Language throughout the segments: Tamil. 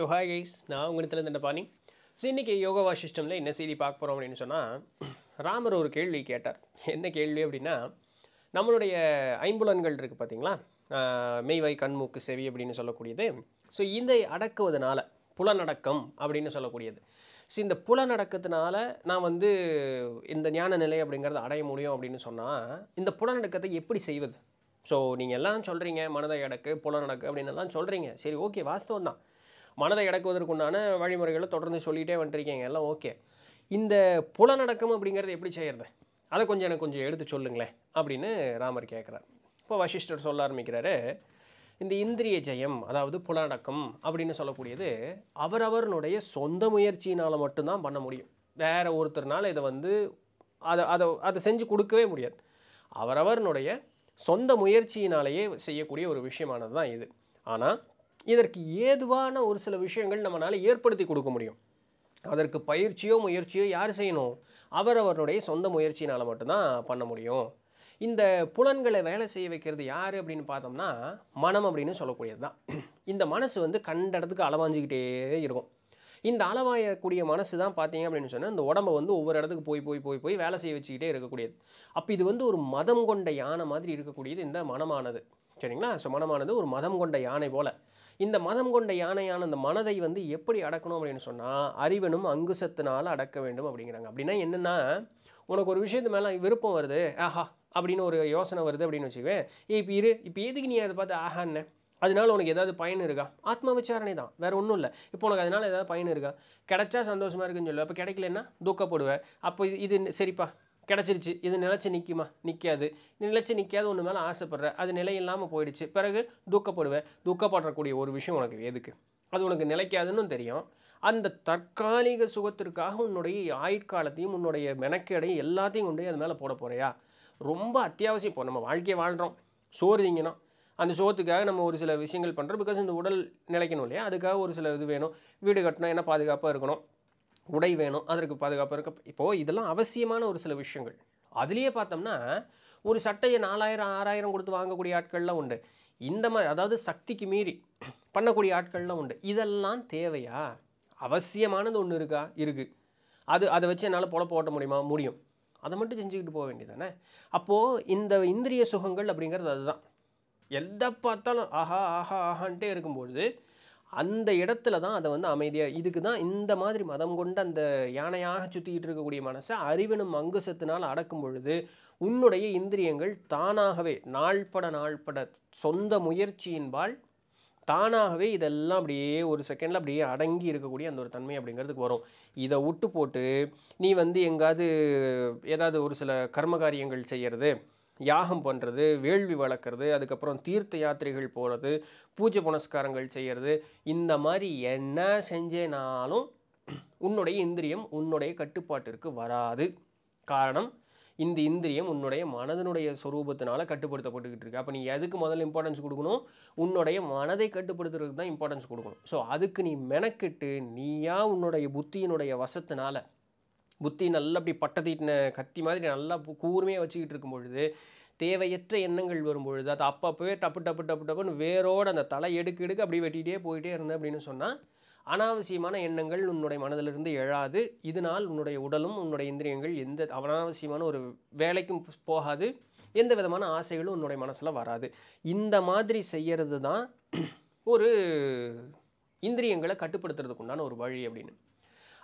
ஸோ ஹாய் கைஸ் நான் உங்கள் இடத்துல பாணி ஸோ இன்றைக்கி யோகா சிஸ்டமில் என்ன செய்தி பார்க்க போகிறோம் அப்படின்னு சொன்னால் ராமர் ஒரு கேள்வி கேட்டார் என்ன கேள்வி அப்படின்னா நம்மளுடைய ஐம்புலன்கள் இருக்குது பார்த்தீங்களா மெய்வை கண்மூக்கு செவி அப்படின்னு சொல்லக்கூடியது ஸோ இதை அடக்குவதனால புலநடக்கம் அப்படின்னு சொல்லக்கூடியது ஸோ இந்த புலநடக்கத்தினால நான் வந்து இந்த ஞான நிலை அப்படிங்கிறத அடைய முடியும் அப்படின்னு சொன்னால் இந்த புலநடக்கத்தை எப்படி செய்வது ஸோ நீங்கள் எல்லாம் சொல்கிறீங்க மனதை அடக்கு புலநடக்கு அப்படின்னு எல்லாம் சொல்கிறீங்க சரி ஓகே வாஸ்தவம் தான் மனதை இடக்குவதற்குண்டான வழிமுறைகளை தொடர்ந்து சொல்லிகிட்டே வந்துருக்கீங்க எல்லாம் ஓகே இந்த புலநடக்கம் அப்படிங்கிறது எப்படி செய்கிறது அதை கொஞ்சம் எனக்கு கொஞ்சம் எடுத்து சொல்லுங்களேன் அப்படின்னு ராமர் கேட்குறார் இப்போ வசிஷ்டர் சொல்ல ஆரம்பிக்கிறாரு இந்த இந்திரிய ஜெயம் அதாவது புலநடக்கம் அப்படின்னு சொல்லக்கூடியது அவரவருடைய சொந்த முயற்சியினால் மட்டும்தான் பண்ண முடியும் வேறு ஒருத்தர்னால் இதை வந்து அதை அதை அதை செஞ்சு கொடுக்கவே முடியாது அவரவருடைய சொந்த முயற்சியினாலேயே செய்யக்கூடிய ஒரு விஷயமானது தான் இது ஆனால் இதற்கு ஏதுவான ஒரு சில விஷயங்கள் நம்மளால் ஏற்படுத்தி கொடுக்க முடியும் அதற்கு பயிற்சியோ முயற்சியோ யார் செய்யணும் அவரவருடைய சொந்த முயற்சினால் மட்டும்தான் பண்ண முடியும் இந்த புலன்களை வேலை செய்ய வைக்கிறது யார் அப்படின்னு பார்த்தோம்னா மனம் அப்படின்னு சொல்லக்கூடியது தான் இந்த மனசு வந்து கண்ட இடத்துக்கு அளவாஞ்சிக்கிட்டே இருக்கும் இந்த அளவாயக்கூடிய மனசு தான் பார்த்தீங்க அப்படின்னு சொன்னால் இந்த உடம்பை வந்து ஒவ்வொரு இடத்துக்கு போய் போய் போய் போய் வேலை செய்ய வச்சுக்கிட்டே இருக்கக்கூடியது அப்போ இது வந்து ஒரு மதம் கொண்ட யானை மாதிரி இருக்கக்கூடியது இந்த மனமானது சரிங்களா ஸோ மனமானது ஒரு மதம் கொண்ட யானை போல் இந்த மதம் கொண்ட யானையான அந்த மனதை வந்து எப்படி அடக்கணும் அப்படின்னு சொன்னால் அறிவனும் அங்குசத்தினால் அடக்க வேண்டும் அப்படிங்கிறாங்க அப்படின்னா என்னென்னா உனக்கு ஒரு விஷயத்து மேலே விருப்பம் வருது ஆஹா அப்படின்னு ஒரு யோசனை வருது அப்படின்னு வச்சுக்குவேன் இப்போ இரு இப்போ எதுக்கு நீ அதை பார்த்து ஆஹான்னு அதனால உனக்கு ஏதாவது பயன் இருக்கா ஆத்ம விசாரணை தான் வேறு ஒன்றும் இல்லை இப்போ உனக்கு அதனால் ஏதாவது பயன் இருக்கா கிடைச்சா சந்தோஷமாக இருக்குன்னு சொல்லுவேன் அப்போ கிடைக்கலன்னா தூக்கப்படுவேன் அப்போ இது இது சரிப்பா கிடச்சிருச்சு இது நிலச்சி நிற்குமா நிற்காது நிலச்சி நிற்காது ஒன்று மேலே ஆசைப்படுற அது நிலை இல்லாமல் போயிடுச்சு பிறகு தூக்கப்படுவேன் தூக்கப்படக்கூடிய ஒரு விஷயம் உனக்கு எதுக்கு அது உனக்கு நிலைக்காதுன்னு தெரியும் அந்த தற்காலிக சுகத்திற்காக உன்னுடைய ஆயுட்காலத்தையும் உன்னுடைய மெனக்கேடையும் எல்லாத்தையும் கொண்டு அது மேலே போட போகிறியா ரொம்ப அத்தியாவசியம் இப்போ நம்ம வாழ்க்கையை வாழ்கிறோம் சோறு அந்த சுகத்துக்காக நம்ம ஒரு சில விஷயங்கள் பண்ணுறோம் பிகாஸ் இந்த உடல் நிலைக்கணும் இல்லையா அதுக்காக ஒரு சில இது வேணும் வீடு கட்டினா என்ன பாதுகாப்பாக இருக்கணும் உடை வேணும் அதற்கு பாதுகாப்பு இருக்க இப்போது இதெல்லாம் அவசியமான ஒரு சில விஷயங்கள் அதுலேயே பார்த்தோம்னா ஒரு சட்டையை நாலாயிரம் ஆறாயிரம் கொடுத்து வாங்கக்கூடிய ஆட்கள்லாம் உண்டு இந்த மாதிரி அதாவது சக்திக்கு மீறி பண்ணக்கூடிய ஆட்கள்லாம் உண்டு இதெல்லாம் தேவையா அவசியமானது ஒன்று இருக்கா இருக்குது அது அதை வச்சு என்னால் பொழப்ப ஓட்ட முடியுமா முடியும் அதை மட்டும் செஞ்சுக்கிட்டு போக வேண்டியதானே அப்போது இந்த இந்திரிய சுகங்கள் அப்படிங்கிறது அதுதான் எதை பார்த்தாலும் ஆஹா ஆஹா ஆஹான்ட்டே இருக்கும்பொழுது அந்த இடத்துல தான் அதை வந்து அமைதியாக இதுக்கு தான் இந்த மாதிரி மதம் கொண்டு அந்த யானையாக சுற்றிக்கிட்டு இருக்கக்கூடிய மனசை அறிவினும் அங்குசத்தினால் அடக்கும் பொழுது உன்னுடைய இந்திரியங்கள் தானாகவே நாள்பட நாள்பட சொந்த முயற்சியின்பால் தானாகவே இதெல்லாம் அப்படியே ஒரு செகண்டில் அப்படியே அடங்கி இருக்கக்கூடிய அந்த ஒரு தன்மை அப்படிங்கிறதுக்கு வரும் இதை விட்டு போட்டு நீ வந்து எங்காவது ஏதாவது ஒரு சில கர்மகாரியங்கள் செய்கிறது யாகம் பண்ணுறது வேள்வி வளர்க்குறது அதுக்கப்புறம் தீர்த்த யாத்திரைகள் போகிறது பூஜை புனஸ்காரங்கள் செய்கிறது இந்த மாதிரி என்ன செஞ்சேனாலும் உன்னுடைய இந்திரியம் உன்னுடைய கட்டுப்பாட்டிற்கு வராது காரணம் இந்த இந்திரியம் உன்னுடைய மனதனுடைய சொரூபத்தினால கட்டுப்படுத்தப்பட்டுக்கிட்டு இருக்கு அப்போ நீ எதுக்கு முதல்ல இம்பார்ட்டன்ஸ் கொடுக்கணும் உன்னுடைய மனதை கட்டுப்படுத்துறதுக்கு தான் இம்பார்ட்டன்ஸ் கொடுக்கணும் ஸோ அதுக்கு நீ மெனக்கிட்டு நீயா உன்னுடைய புத்தியினுடைய வசத்தினால புத்தி நல்லா அப்படி பட்டத்திட்டின கத்தி மாதிரி நல்லா கூர்மையாக வச்சுக்கிட்டு இருக்கும் பொழுது தேவையற்ற எண்ணங்கள் வரும்பொழுது அது அப்பப்போவே டப்பு டப்பு டப்பு டப்புன்னு வேரோடு அந்த தலை எடுக்க எடுக்க அப்படி வெட்டிகிட்டே போயிட்டே இருந்தேன் அப்படின்னு சொன்னால் அனாவசியமான எண்ணங்கள் உன்னுடைய மனதிலிருந்து எழாது இதனால் உன்னுடைய உடலும் உன்னுடைய இந்திரியங்கள் எந்த அனாவசியமான ஒரு வேலைக்கும் போகாது எந்த விதமான ஆசைகளும் உன்னுடைய மனசில் வராது இந்த மாதிரி செய்கிறது தான் ஒரு இந்திரியங்களை கட்டுப்படுத்துறதுக்கு உண்டான ஒரு வழி அப்படின்னு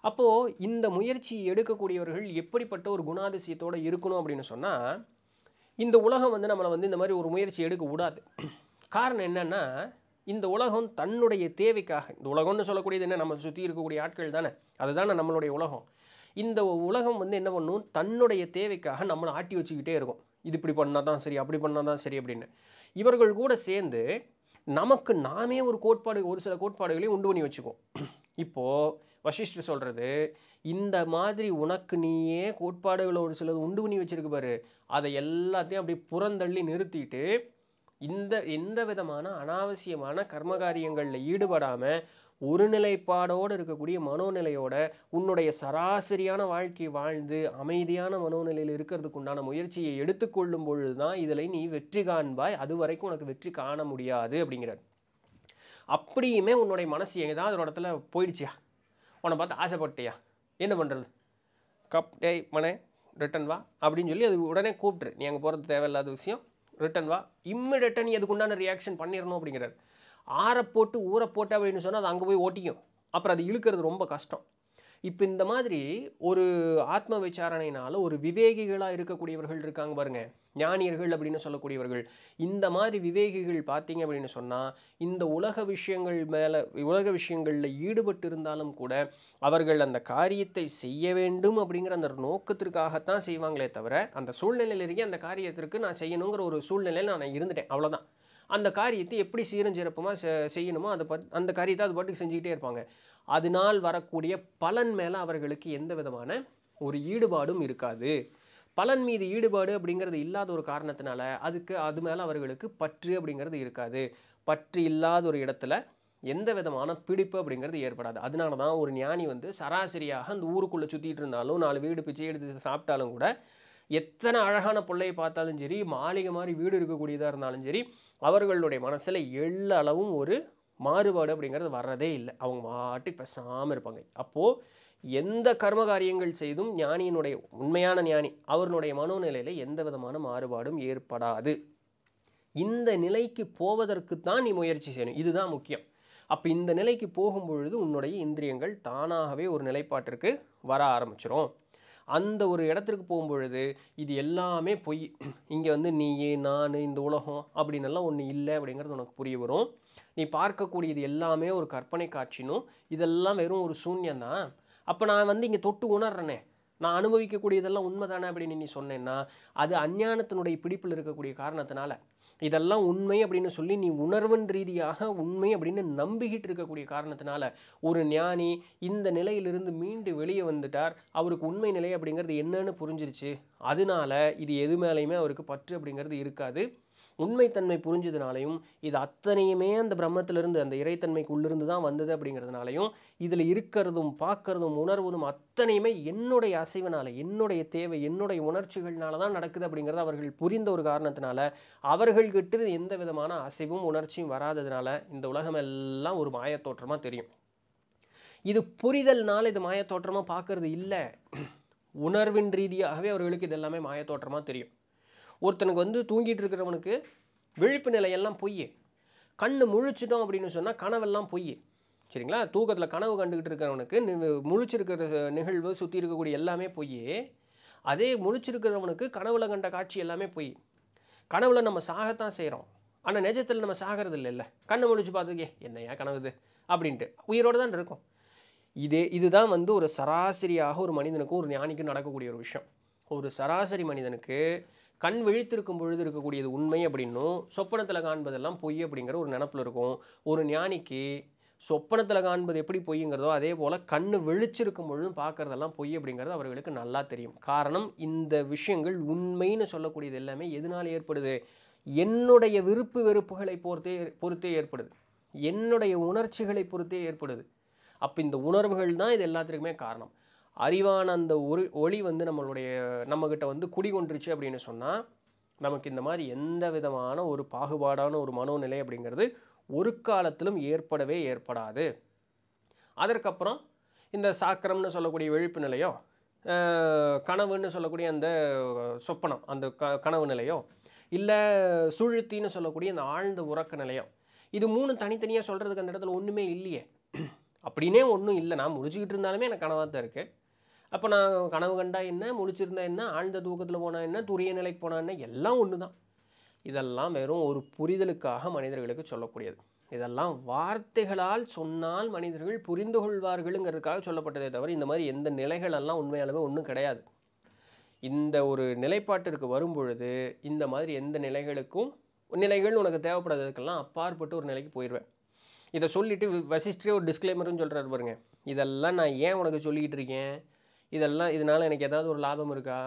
அப்போது இந்த முயற்சி எடுக்கக்கூடியவர்கள் எப்படிப்பட்ட ஒரு குணாதிசயத்தோடு இருக்கணும் அப்படின்னு சொன்னால் இந்த உலகம் வந்து நம்மளை வந்து இந்த மாதிரி ஒரு முயற்சி எடுக்க விடாது காரணம் என்னென்னா இந்த உலகம் தன்னுடைய தேவைக்காக இந்த உலகம்னு சொல்லக்கூடியது என்ன நம்ம சுற்றி இருக்கக்கூடிய ஆட்கள் தானே அதுதானே நம்மளுடைய உலகம் இந்த உலகம் வந்து என்ன பண்ணும் தன்னுடைய தேவைக்காக நம்மளை ஆட்டி வச்சுக்கிட்டே இருக்கும் இது இப்படி பண்ணால் தான் சரி அப்படி பண்ணால் தான் சரி அப்படின்னு இவர்கள் கூட சேர்ந்து நமக்கு நாமே ஒரு கோட்பாடு ஒரு சில கோட்பாடுகளையும் உண்டு பண்ணி வச்சுக்குவோம் இப்போது வசிஷ்டர் சொல்கிறது இந்த மாதிரி உனக்கு நீயே கோட்பாடுகளை ஒரு சிலது உண்டு பண்ணி வச்சுருக்கு பாரு அதை எல்லாத்தையும் அப்படி புறந்தள்ளி நிறுத்திட்டு இந்த எந்த விதமான அனாவசியமான கர்மகாரியங்களில் ஈடுபடாமல் ஒரு நிலைப்பாடோடு இருக்கக்கூடிய மனோநிலையோட உன்னுடைய சராசரியான வாழ்க்கை வாழ்ந்து அமைதியான மனோநிலையில் இருக்கிறதுக்கு உண்டான முயற்சியை எடுத்துக்கொள்ளும் பொழுது தான் இதில் நீ வெற்றி காண்பாய் அது வரைக்கும் உனக்கு வெற்றி காண முடியாது அப்படிங்கிறார் அப்படியுமே உன்னுடைய மனசு எங்கே தான் ஒரு இடத்துல போயிடுச்சியா உன்னை பார்த்து ஆசைப்பட்டியா என்ன பண்ணுறது கப் டேய் மனே ரிட்டன் வா அப்படின்னு சொல்லி அது உடனே கூப்பிட்ரு நீ அங்கே போகிறது தேவையில்லாத விஷயம் ரிட்டன் வா இம்மிடியட்டாக நீ அதுக்குண்டான ரியாக்ஷன் பண்ணிடணும் அப்படிங்கிறார் ஆற போட்டு ஊற போட்டு அப்படின்னு சொன்னால் அது அங்கே போய் ஓட்டிக்கும் அப்புறம் அது இழுக்கிறது ரொம்ப கஷ்டம் இப்போ இந்த மாதிரி ஒரு ஆத்ம விசாரணையினால் ஒரு விவேகிகளாக இருக்கக்கூடியவர்கள் இருக்காங்க பாருங்க ஞானியர்கள் அப்படின்னு சொல்லக்கூடியவர்கள் இந்த மாதிரி விவேகிகள் பார்த்தீங்க அப்படின்னு சொன்னால் இந்த உலக விஷயங்கள் மேலே உலக விஷயங்களில் ஈடுபட்டு இருந்தாலும் கூட அவர்கள் அந்த காரியத்தை செய்ய வேண்டும் அப்படிங்கிற அந்த நோக்கத்திற்காகத்தான் செய்வாங்களே தவிர அந்த சூழ்நிலையில் இருக்கி அந்த காரியத்திற்கு நான் செய்யணுங்கிற ஒரு சூழ்நிலையில் நான் இருந்துட்டேன் அவ்வளோதான் அந்த காரியத்தை எப்படி சீரஞ்சிறப்பமாக செய்யணுமோ அதை பத் அந்த காரியத்தை அது பாட்டுக்கு செஞ்சுக்கிட்டே இருப்பாங்க அதனால் வரக்கூடிய பலன் மேலே அவர்களுக்கு எந்த விதமான ஒரு ஈடுபாடும் இருக்காது பலன் மீது ஈடுபாடு அப்படிங்கிறது இல்லாத ஒரு காரணத்தினால அதுக்கு அது மேலே அவர்களுக்கு பற்று அப்படிங்கிறது இருக்காது பற்று இல்லாத ஒரு இடத்துல எந்த விதமான பிடிப்பு அப்படிங்கிறது ஏற்படாது அதனால தான் ஒரு ஞானி வந்து சராசரியாக அந்த ஊருக்குள்ளே சுற்றிட்டு இருந்தாலும் நாலு வீடு பிச்சை எடுத்து சாப்பிட்டாலும் கூட எத்தனை அழகான பிள்ளையை பார்த்தாலும் சரி மாளிகை மாதிரி வீடு இருக்கக்கூடியதாக இருந்தாலும் சரி அவர்களுடைய மனசில் அளவும் ஒரு மாறுபாடு அப்படிங்கிறது வர்றதே இல்லை அவங்க மாட்டி பேசாமல் இருப்பாங்க அப்போது எந்த கர்ம காரியங்கள் செய்தும் ஞானியினுடைய உண்மையான ஞானி அவர்களுடைய மனோநிலையில் எந்த விதமான மாறுபாடும் ஏற்படாது இந்த நிலைக்கு போவதற்கு தான் நீ முயற்சி செய்யணும் இதுதான் முக்கியம் அப்போ இந்த நிலைக்கு போகும் பொழுது உன்னுடைய இந்திரியங்கள் தானாகவே ஒரு நிலைப்பாட்டிற்கு வர ஆரம்பிச்சிடும் அந்த ஒரு இடத்திற்கு போகும்பொழுது இது எல்லாமே பொய் இங்கே வந்து நீ நான் இந்த உலகம் எல்லாம் ஒன்று இல்லை அப்படிங்கிறது உனக்கு புரிய வரும் நீ பார்க்கக்கூடியது எல்லாமே ஒரு கற்பனை காட்சினும் இதெல்லாம் வெறும் ஒரு சூன்யந்தான் அப்போ நான் வந்து இங்கே தொட்டு உணர்றேனே நான் அனுபவிக்கக்கூடியதெல்லாம் உண்மை தானே அப்படின்னு நீ சொன்னேன்னா அது அஞ்ஞானத்தினுடைய பிடிப்பில் இருக்கக்கூடிய காரணத்தினால இதெல்லாம் உண்மை அப்படின்னு சொல்லி நீ உணர்வன் ரீதியாக உண்மை அப்படின்னு நம்பிக்கிட்டு இருக்கக்கூடிய காரணத்தினால ஒரு ஞானி இந்த நிலையிலிருந்து மீண்டு வெளியே வந்துட்டார் அவருக்கு உண்மை நிலை அப்படிங்கிறது என்னன்னு புரிஞ்சிருச்சு அதனால இது எது மேலேயுமே அவருக்கு பற்று அப்படிங்கிறது இருக்காது உண்மைத்தன்மை புரிஞ்சதுனாலையும் இது அத்தனையுமே அந்த பிரம்மத்திலிருந்து அந்த இறைத்தன்மைக்கு உள்ளிருந்து தான் வந்தது அப்படிங்கிறதுனாலையும் இதில் இருக்கிறதும் பார்க்கறதும் உணர்வதும் அத்தனையுமே என்னுடைய அசைவினால் என்னுடைய தேவை என்னுடைய உணர்ச்சிகள்னால தான் நடக்குது அப்படிங்கிறது அவர்கள் புரிந்த ஒரு காரணத்தினால அவர்கள்கிட்ட எந்த விதமான அசைவும் உணர்ச்சியும் வராததுனால இந்த உலகம் எல்லாம் ஒரு மாயத்தோற்றமாக தெரியும் இது புரிதல்னால் இது மாயத்தோற்றமாக பார்க்கறது இல்லை உணர்வின் ரீதியாகவே அவர்களுக்கு இதெல்லாமே மாயத்தோற்றமாக தெரியும் ஒருத்தனுக்கு வந்து தூங்கிட்டு இருக்கிறவனுக்கு விழிப்பு நிலையெல்லாம் பொய் கண் முழிச்சிட்டோம் அப்படின்னு சொன்னால் கனவெல்லாம் பொய் சரிங்களா தூக்கத்தில் கனவு கண்டுக்கிட்டு இருக்கிறவனுக்கு முழிச்சிருக்கிற நிகழ்வு சுற்றி இருக்கக்கூடிய எல்லாமே பொய் அதே முழிச்சிருக்கிறவனுக்கு கனவுல கண்ட காட்சி எல்லாமே பொய் கனவுல நம்ம சாகத்தான் செய்கிறோம் ஆனால் நிஜத்தில் நம்ம சாகிறது இல்லை கண்ணை முழிச்சு பார்த்துக்கே என்னையா கனவுது அப்படின்ட்டு உயிரோடு தான் இருக்கும் இதே இதுதான் வந்து ஒரு சராசரியாக ஒரு மனிதனுக்கும் ஒரு ஞானிக்கும் நடக்கக்கூடிய ஒரு விஷயம் ஒரு சராசரி மனிதனுக்கு கண் விழித்திருக்கும் பொழுது இருக்கக்கூடியது உண்மை அப்படின்னும் சொப்பனத்தில் காண்பதெல்லாம் பொய் அப்படிங்கிற ஒரு நினப்பில் இருக்கும் ஒரு ஞானிக்கு சொப்பனத்தில் காண்பது எப்படி பொய்ங்கிறதோ அதே போல் கண் விழிச்சிருக்கும் பொழுதும் பார்க்குறதெல்லாம் பொய் அப்படிங்கிறது அவர்களுக்கு நல்லா தெரியும் காரணம் இந்த விஷயங்கள் உண்மைன்னு சொல்லக்கூடியது எல்லாமே எதனால் ஏற்படுது என்னுடைய விருப்பு வெறுப்புகளை பொறுத்தே பொறுத்தே ஏற்படுது என்னுடைய உணர்ச்சிகளை பொறுத்தே ஏற்படுது அப்போ இந்த உணர்வுகள் தான் இது எல்லாத்துக்குமே காரணம் அறிவான அந்த ஒரு ஒளி வந்து நம்மளுடைய நம்மக்கிட்ட வந்து குடிகொண்டுருச்சு அப்படின்னு சொன்னால் நமக்கு இந்த மாதிரி எந்த விதமான ஒரு பாகுபாடான ஒரு மனோநிலை அப்படிங்கிறது ஒரு காலத்திலும் ஏற்படவே ஏற்படாது அதற்கப்புறம் இந்த சாக்கரம்னு சொல்லக்கூடிய விழிப்பு நிலையோ கனவுன்னு சொல்லக்கூடிய அந்த சொப்பனம் அந்த க கனவு நிலையோ இல்லை சுழுத்தின்னு சொல்லக்கூடிய அந்த ஆழ்ந்த உறக்க நிலையம் இது மூணு தனித்தனியாக சொல்கிறதுக்கு அந்த இடத்துல ஒன்றுமே இல்லையே அப்படின்னே ஒன்றும் இல்லை நான் முடிச்சுக்கிட்டு இருந்தாலுமே எனக்கு கனவாக தான் இருக்குது அப்போ நான் கனவு கண்டா என்ன முழிச்சிருந்தா என்ன ஆழ்ந்த தூக்கத்தில் போனால் என்ன துரிய நிலைக்கு போனால் என்ன எல்லாம் ஒன்று தான் இதெல்லாம் வெறும் ஒரு புரிதலுக்காக மனிதர்களுக்கு சொல்லக்கூடியது இதெல்லாம் வார்த்தைகளால் சொன்னால் மனிதர்கள் புரிந்து கொள்வார்கள்ங்கிறதுக்காக சொல்லப்பட்டதே தவிர இந்த மாதிரி எந்த நிலைகளெல்லாம் உண்மையாலுமே ஒன்றும் கிடையாது இந்த ஒரு நிலைப்பாட்டிற்கு வரும் பொழுது இந்த மாதிரி எந்த நிலைகளுக்கும் நிலைகள் உனக்கு தேவைப்படுறதுக்கெல்லாம் அப்பாற்பட்டு ஒரு நிலைக்கு போயிடுவேன் இதை சொல்லிவிட்டு வசிஷ்டே ஒரு டிஸ்க்ளைமருன்னு சொல்கிறார் பாருங்க இதெல்லாம் நான் ஏன் உனக்கு சொல்லிக்கிட்டு இருக்கேன் இதெல்லாம் இதனால் எனக்கு ஏதாவது ஒரு லாபம் இருக்கா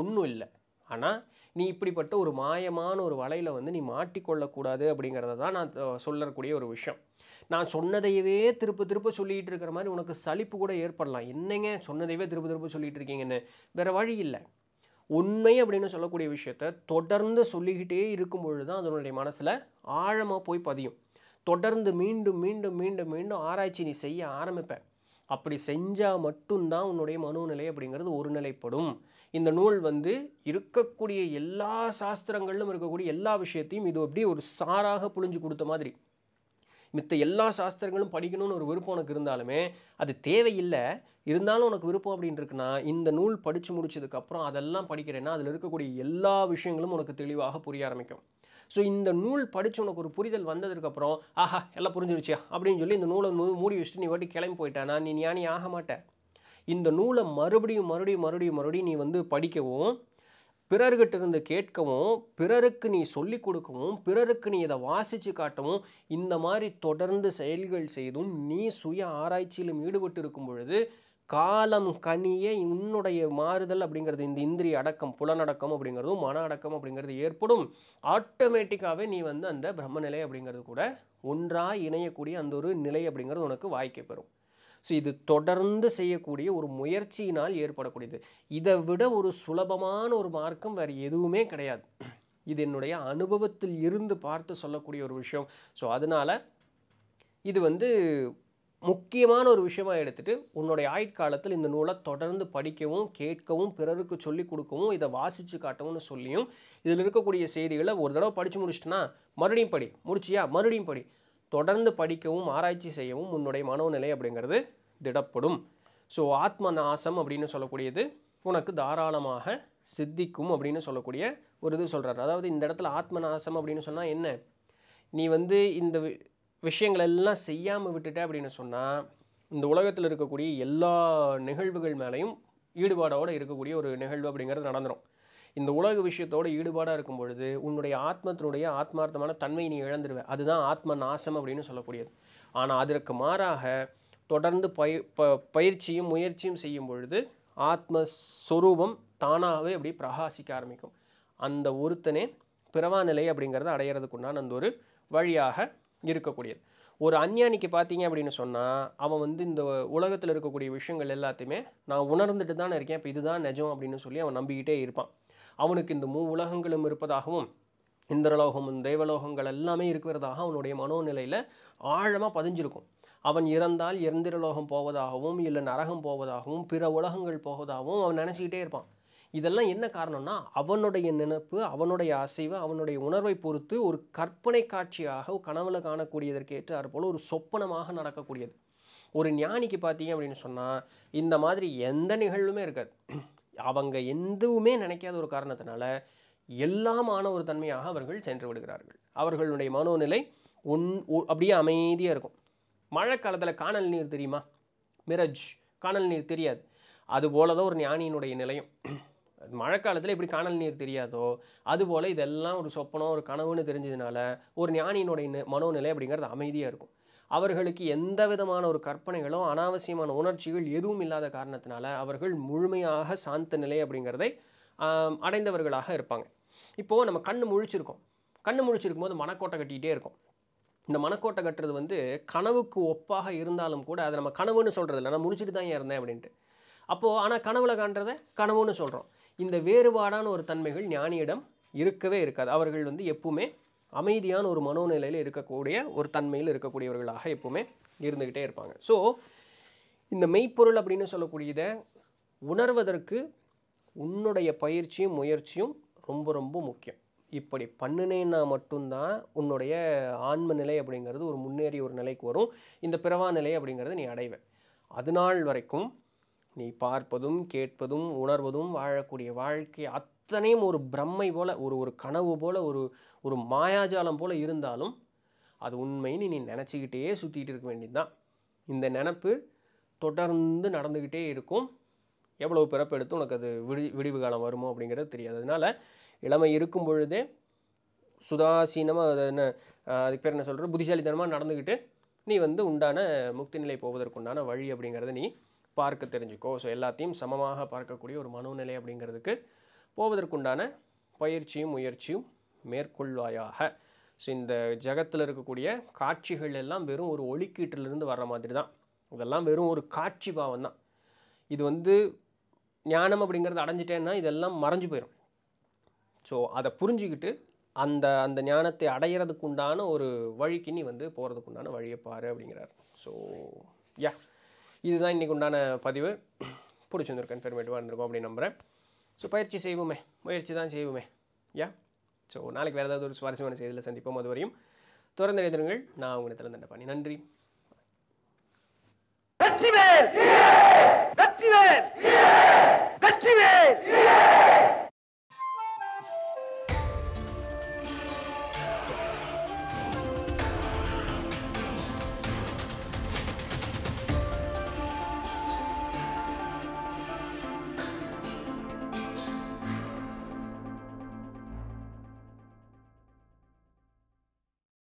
ஒன்றும் இல்லை ஆனால் நீ இப்படிப்பட்ட ஒரு மாயமான ஒரு வலையில் வந்து நீ மாட்டிக்கொள்ளக்கூடாது அப்படிங்கிறத தான் நான் சொல்லக்கூடிய ஒரு விஷயம் நான் சொன்னதையவே திருப்ப திருப்ப சொல்லிகிட்டு இருக்கிற மாதிரி உனக்கு சலிப்பு கூட ஏற்படலாம் என்னங்க சொன்னதையவே திருப்ப திருப்ப சொல்லிகிட்டு இருக்கீங்கன்னு வேறு வழி இல்லை உண்மை அப்படின்னு சொல்லக்கூடிய விஷயத்த தொடர்ந்து சொல்லிக்கிட்டே இருக்கும் பொழுது தான் அதனுடைய மனசில் ஆழமாக போய் பதியும் தொடர்ந்து மீண்டும் மீண்டும் மீண்டும் மீண்டும் ஆராய்ச்சி நீ செய்ய ஆரம்பிப்பேன் அப்படி செஞ்சால் மட்டும்தான் உன்னுடைய மனோநிலை அப்படிங்கிறது ஒரு நிலைப்படும் இந்த நூல் வந்து இருக்கக்கூடிய எல்லா சாஸ்திரங்களிலும் இருக்கக்கூடிய எல்லா விஷயத்தையும் இது அப்படியே ஒரு சாராக புழிஞ்சு கொடுத்த மாதிரி மித்த எல்லா சாஸ்திரங்களும் படிக்கணும்னு ஒரு விருப்பம் உனக்கு இருந்தாலுமே அது தேவையில்லை இருந்தாலும் உனக்கு விருப்பம் அப்படின்னு இருக்குன்னா இந்த நூல் படித்து முடிச்சதுக்கப்புறம் அதெல்லாம் படிக்கிறேன்னா அதில் இருக்கக்கூடிய எல்லா விஷயங்களும் உனக்கு தெளிவாக புரிய ஆரம்பிக்கும் ஸோ இந்த நூல் படித்து உனக்கு ஒரு புரிதல் வந்ததுக்கப்புறம் ஆஹா எல்லாம் புரிஞ்சிருச்சியா அப்படின்னு சொல்லி இந்த நூலை மூடி வச்சுட்டு நீ வாட்டி கிளம்பி போயிட்டா நான் நீ ஞானி ஆக மாட்டேன் இந்த நூலை மறுபடியும் மறுபடியும் மறுபடியும் மறுபடியும் நீ வந்து படிக்கவும் பிறர்கிட்ட இருந்து கேட்கவும் பிறருக்கு நீ சொல்லி கொடுக்கவும் பிறருக்கு நீ இதை வாசித்து காட்டவும் இந்த மாதிரி தொடர்ந்து செயல்கள் செய்தும் நீ சுய ஆராய்ச்சியிலும் ஈடுபட்டு இருக்கும் பொழுது காலம் கனியே உன்னுடைய மாறுதல் அப்படிங்கிறது இந்த இந்திரிய அடக்கம் புலனடக்கம் அப்படிங்கிறதும் மன அடக்கம் அப்படிங்கிறது ஏற்படும் ஆட்டோமேட்டிக்காகவே நீ வந்து அந்த பிரம்மநிலை அப்படிங்கிறது கூட ஒன்றாக இணையக்கூடிய அந்த ஒரு நிலை அப்படிங்கிறது உனக்கு வாய்க்கை பெறும் ஸோ இது தொடர்ந்து செய்யக்கூடிய ஒரு முயற்சியினால் ஏற்படக்கூடியது இதை விட ஒரு சுலபமான ஒரு மார்க்கம் வேறு எதுவுமே கிடையாது இது என்னுடைய அனுபவத்தில் இருந்து பார்த்து சொல்லக்கூடிய ஒரு விஷயம் ஸோ அதனால் இது வந்து முக்கியமான ஒரு விஷயமாக எடுத்துகிட்டு உன்னுடைய ஆயுட்காலத்தில் இந்த நூலை தொடர்ந்து படிக்கவும் கேட்கவும் பிறருக்கு சொல்லிக் கொடுக்கவும் இதை வாசித்து காட்டவும்னு சொல்லியும் இதில் இருக்கக்கூடிய செய்திகளை ஒரு தடவை படித்து முடிச்சிட்டனா மறுபடியும் படி முடிச்சியா மறுபடியும் படி தொடர்ந்து படிக்கவும் ஆராய்ச்சி செய்யவும் உன்னுடைய மனோநிலை அப்படிங்கிறது திடப்படும் ஸோ ஆத்ம நாசம் அப்படின்னு சொல்லக்கூடியது உனக்கு தாராளமாக சித்திக்கும் அப்படின்னு சொல்லக்கூடிய ஒரு இது சொல்கிறார் அதாவது இந்த இடத்துல ஆத்ம நாசம் அப்படின்னு சொன்னால் என்ன நீ வந்து இந்த விஷயங்கள் எல்லாம் செய்யாமல் விட்டுட்டேன் அப்படின்னு சொன்னால் இந்த உலகத்தில் இருக்கக்கூடிய எல்லா நிகழ்வுகள் மேலேயும் ஈடுபாடோடு இருக்கக்கூடிய ஒரு நிகழ்வு அப்படிங்கிறது நடந்துடும் இந்த உலக விஷயத்தோட ஈடுபாடாக இருக்கும் பொழுது உன்னுடைய ஆத்மத்தினுடைய ஆத்மார்த்தமான தன்மையை நீ இழந்துருவேன் அதுதான் ஆத்ம நாசம் அப்படின்னு சொல்லக்கூடியது ஆனால் அதற்கு மாறாக தொடர்ந்து பய ப பயிற்சியும் முயற்சியும் செய்யும் பொழுது ஆத்மஸ்வரூபம் தானாகவே அப்படி பிரகாசிக்க ஆரம்பிக்கும் அந்த ஒருத்தனே பிறவா நிலை அப்படிங்கிறத அடையிறதுக்குண்டான அந்த ஒரு வழியாக இருக்கக்கூடியது ஒரு அஞ்ஞானிக்கு பார்த்தீங்க அப்படின்னு சொன்னால் அவன் வந்து இந்த உலகத்தில் இருக்கக்கூடிய விஷயங்கள் எல்லாத்தையுமே நான் உணர்ந்துட்டு தானே இருக்கேன் இப்போ இதுதான் நிஜம் அப்படின்னு சொல்லி அவன் நம்பிக்கிட்டே இருப்பான் அவனுக்கு இந்த மூ உலகங்களும் இருப்பதாகவும் இந்திரலோகம் தேவலோகங்கள் எல்லாமே இருக்கிறதாக அவனுடைய மனோநிலையில் ஆழமாக பதிஞ்சிருக்கும் அவன் இறந்தால் எந்திரலோகம் போவதாகவும் இல்லை நரகம் போவதாகவும் பிற உலகங்கள் போவதாகவும் அவன் நினச்சிக்கிட்டே இருப்பான் இதெல்லாம் என்ன காரணம்னா அவனுடைய நினைப்பு அவனுடைய அசைவு அவனுடைய உணர்வை பொறுத்து ஒரு கற்பனை காட்சியாக கனவுல காணக்கூடியதற்கு ஏற்றாறு ஒரு சொப்பனமாக நடக்கக்கூடியது ஒரு ஞானிக்கு பார்த்தீங்க அப்படின்னு சொன்னால் இந்த மாதிரி எந்த நிகழ்வுமே இருக்காது அவங்க எதுவுமே நினைக்காத ஒரு காரணத்தினால எல்லா ஒரு தன்மையாக அவர்கள் சென்று விடுகிறார்கள் அவர்களுடைய மனோநிலை ஒன் அப்படியே அமைதியாக இருக்கும் மழை காலத்தில் காணல் நீர் தெரியுமா மிரஜ் காணல் நீர் தெரியாது அது போல தான் ஒரு ஞானியினுடைய நிலையம் மழைக்காலத்தில் எப்படி காணல் நீர் தெரியாதோ அதுபோல் இதெல்லாம் ஒரு சொப்பனம் ஒரு கனவுன்னு தெரிஞ்சதுனால ஒரு ஞானியினுடைய மனோநிலை அப்படிங்கிறது அமைதியாக இருக்கும் அவர்களுக்கு எந்த விதமான ஒரு கற்பனைகளோ அனாவசியமான உணர்ச்சிகள் எதுவும் இல்லாத காரணத்தினால அவர்கள் முழுமையாக சாந்த நிலை அப்படிங்கிறதை அடைந்தவர்களாக இருப்பாங்க இப்போது நம்ம கண் முழிச்சிருக்கோம் கண் முழிச்சிருக்கும் போது மனக்கோட்டை கட்டிகிட்டே இருக்கும் இந்த மனக்கோட்டை கட்டுறது வந்து கனவுக்கு ஒப்பாக இருந்தாலும் கூட அதை நம்ம கனவுன்னு சொல்கிறது இல்லை நான் முடிச்சுட்டு தான் இருந்தேன் அப்படின்ட்டு அப்போது ஆனால் கனவுல காண்றதை கனவுன்னு சொல்கிறோம் இந்த வேறுபாடான ஒரு தன்மைகள் ஞானியிடம் இருக்கவே இருக்காது அவர்கள் வந்து எப்பவுமே அமைதியான ஒரு மனோநிலையில் இருக்கக்கூடிய ஒரு தன்மையில் இருக்கக்கூடியவர்களாக எப்பவுமே இருந்துக்கிட்டே இருப்பாங்க ஸோ இந்த மெய்ப்பொருள் அப்படின்னு சொல்லக்கூடியதை உணர்வதற்கு உன்னுடைய பயிற்சியும் முயற்சியும் ரொம்ப ரொம்ப முக்கியம் இப்படி பண்ணினேன்னா மட்டும்தான் உன்னுடைய ஆன்ம நிலை அப்படிங்கிறது ஒரு முன்னேறி ஒரு நிலைக்கு வரும் இந்த பிறவா நிலை அப்படிங்கிறது நீ அடைவே அதுநாள் வரைக்கும் நீ பார்ப்பதும் கேட்பதும் உணர்வதும் வாழக்கூடிய வாழ்க்கை அத்தனையும் ஒரு பிரம்மை போல் ஒரு ஒரு கனவு போல் ஒரு ஒரு மாயாஜாலம் போல் இருந்தாலும் அது உண்மைன்னு நீ நினச்சிக்கிட்டே சுற்றிக்கிட்டு இருக்க வேண்டியது தான் இந்த நினப்பு தொடர்ந்து நடந்துக்கிட்டே இருக்கும் எவ்வளோ பிறப்பு எடுத்து உனக்கு அது விடி விடிவு காலம் வருமோ அப்படிங்கிறது தெரியாது அதனால் இளமை இருக்கும் பொழுதே சுதாசீனமாக அது என்ன அதுக்கு பேர் என்ன சொல்கிற புத்திசாலித்தனமாக நடந்துக்கிட்டு நீ வந்து உண்டான முக்தி நிலை போவதற்குண்டான வழி அப்படிங்கிறத நீ பார்க்க தெரிஞ்சுக்கோ ஸோ எல்லாத்தையும் சமமாக பார்க்கக்கூடிய ஒரு மனோநிலை அப்படிங்கிறதுக்கு போவதற்குண்டான பயிற்சியும் முயற்சியும் மேற்கொள்வாயாக ஸோ இந்த ஜகத்தில் இருக்கக்கூடிய காட்சிகள் எல்லாம் வெறும் ஒரு ஒளிக்கீட்டிலிருந்து வர்ற மாதிரி தான் இதெல்லாம் வெறும் ஒரு காட்சி பாவம் தான் இது வந்து ஞானம் அப்படிங்கிறது அடைஞ்சிட்டேன்னா இதெல்லாம் மறைஞ்சு போயிடும் ஸோ அதை புரிஞ்சுக்கிட்டு அந்த அந்த ஞானத்தை அடையிறதுக்குண்டான ஒரு வழிக்கு நீ வந்து போகிறதுக்குண்டான வழியை பாரு அப்படிங்கிறார் ஸோ யா இதுதான் இன்றைக்கு உண்டான பதிவு பிடிச்சிருந்துரு கன்ஃபர்மேட்டிவாக இருக்கும் அப்படின்னு நம்புகிறேன் ஸோ பயிற்சி செய்வோமே முயற்சி தான் செய்வோமே யா ஸோ நாளைக்கு வேறு ஏதாவது ஒரு சுவாரஸ்யமான செய்தியில் சந்திப்போம் அதுவரையும் வரையும் தொடர்ந்து எழுதுங்கள் நான் உங்களை திறந்த பண்ணி நன்றி